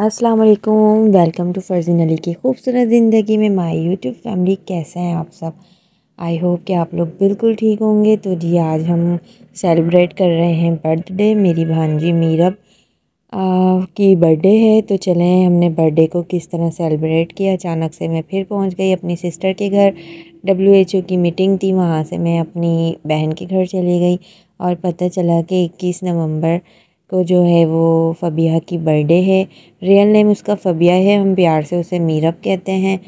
अस्सलाम वालेकुम welcome to फर्जीन Ali की खूबसूरत ज़िंदगी में माय यूट्यूब फैमिली कैसे हैं आप सब आई होप कि आप लोग बिल्कुल ठीक होंगे तो जी आज हम सेलिब्रेट कर रहे हैं बर्थडे मेरी भांजी मीरब की बर्थडे है तो चलें हमने बर्थडे को किस तरह सेलिब्रेट किया अचानक से मैं फिर पहुंच गई अपनी सिस्टर के घर डब्ल्यू एच ओ की मीटिंग थी वहाँ से मैं अपनी बहन के घर चली गई और पता चला कि इक्कीस नवम्बर को तो जो है वो फबिया की बर्थडे है रियल नेम उसका फबिया है हम प्यार से उसे मीरब कहते हैं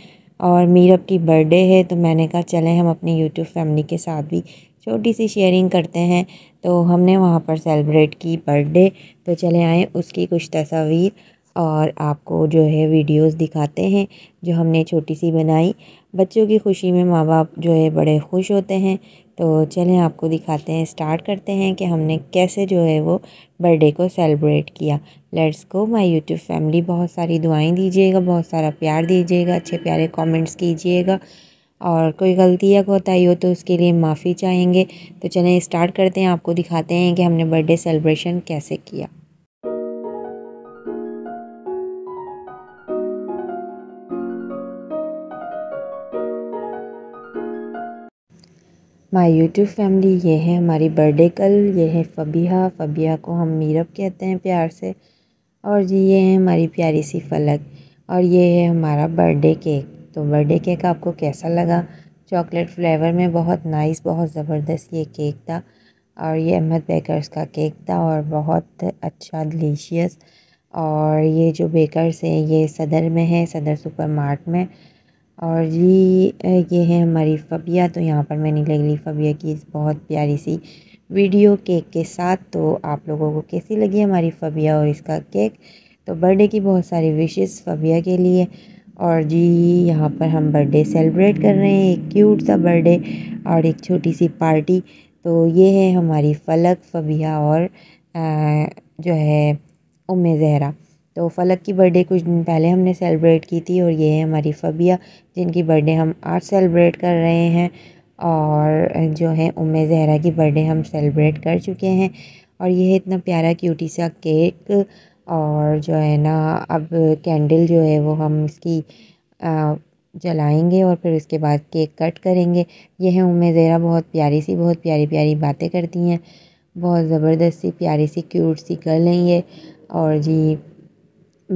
और मीरब की बर्थडे है तो मैंने कहा चलें हम अपनी यूट्यूब फैमिली के साथ भी छोटी सी शेयरिंग करते हैं तो हमने वहाँ पर सेलिब्रेट की बर्थडे तो चले आए उसकी कुछ तस्वीर और आपको जो है वीडियोस दिखाते हैं जो हमने छोटी सी बनाई बच्चों की खुशी में माँ बाप जो है बड़े खुश होते हैं तो चलें आपको दिखाते हैं स्टार्ट करते हैं कि हमने कैसे जो है वो बर्थडे को सेलिब्रेट किया let's go my YouTube family बहुत सारी दुआएं दीजिएगा बहुत सारा प्यार दीजिएगा अच्छे प्यारे कॉमेंट्स कीजिएगा और कोई गलती या कोताही हो तो उसके लिए माफ़ी चाहेंगे तो चलें स्टार्ट करते हैं आपको दिखाते हैं कि हमने बर्थडे सेलिब्रेशन कैसे किया माय यूट्यूब फैमिली ये है हमारी बर्थडे कल ये है फ़बिया फ़बिया को हम मीरब कहते हैं प्यार से और जी ये है हमारी प्यारी सी फलक और ये है हमारा बर्थडे केक तो बर्थडे केक आपको कैसा लगा चॉकलेट फ्लेवर में बहुत नाइस बहुत ज़बरदस्त ये केक था और ये अहमद बेकर्स का केक था और बहुत अच्छा डिलीशियस और ये जो बेकर्स हैं ये सदर में है सदर सुपरमार्ट में और ये ये है हमारी फ़बिया तो यहाँ पर मैंने ली फ़बिया की इस बहुत प्यारी सी वीडियो केक के साथ तो आप लोगों को कैसी लगी हमारी फ़बिया और इसका केक तो बर्थडे की बहुत सारी विशेस फ़बिया के लिए और जी यहाँ पर हम बर्थडे सेलिब्रेट कर रहे हैं एक क्यूट सा बर्थडे और एक छोटी सी पार्टी तो ये है हमारी फलक फ़बिया और आ, जो है उम जहरा तो फलक की बर्थडे कुछ दिन पहले हमने सेलिब्रेट की थी और ये है हमारी फ़बिया जिनकी बर्थडे हम आज सेलिब्रेट कर रहे हैं और जो है उम जहरा की बर्थडे हम सेलिब्रेट कर चुके हैं और ये है इतना प्यारा क्यूटी सा केक और जो है ना अब कैंडल जो है वो हम इसकी जलाएंगे और फिर उसके बाद केक कट करेंगे ये है उम जहरा बहुत प्यारी सी बहुत प्यारी प्यारी बातें करती हैं बहुत ज़बरदस्त सी प्यारी सी क्यूट सी गर्ल हैं ये और जी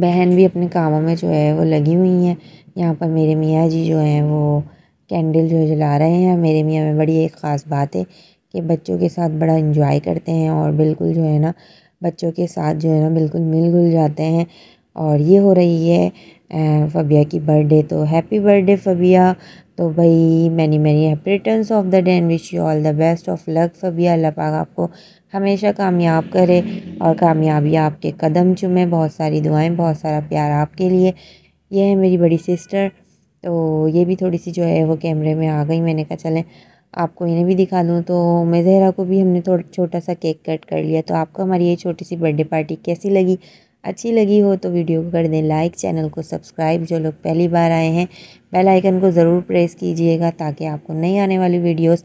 बहन भी अपने कामों में जो है वो लगी हुई हैं यहाँ पर मेरे मियाँ जी जो हैं वो कैंडल जो है जला रहे हैं मेरे मियाँ में बड़ी एक ख़ास बात है कि बच्चों के साथ बड़ा इंजॉय करते हैं और बिल्कुल जो है ना बच्चों के साथ जो है ना बिल्कुल मिल घुल जाते हैं और ये हो रही है फ़बिया की बर्थडे तो हैप्पी बर्थडे फ़बिया तो भाई many many happy return of the day and wish you all the best of luck फ़बिया अल्लाह पाक आपको हमेशा कामयाब करे और कामयाबियाँ आपके कदम चूमें बहुत सारी दुआएं बहुत सारा प्यार आपके लिए ये है मेरी बड़ी सिस्टर तो ये भी थोड़ी सी जो है वो कैमरे में आ गई मैंने कहा चलें आपको इन्हें भी दिखा दूँ तो मैं जहरा को भी हमने थोड़ा छोटा सा केक कट कर लिया तो आपको हमारी ये छोटी सी बर्थडे पार्टी कैसी लगी अच्छी लगी हो तो वीडियो को कर दें लाइक चैनल को सब्सक्राइब जो लोग पहली बार आए हैं बेल आइकन को ज़रूर प्रेस कीजिएगा ताकि आपको नई आने वाली वीडियोस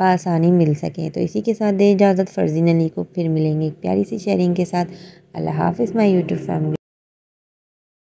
बसानी मिल सकें तो इसी के साथ दे इजाज़त फर्जी अली को फिर मिलेंगे एक प्यारी सी शेयरिंग के साथ अल्लाह हाफ़ माई यूट्यूब फैमिली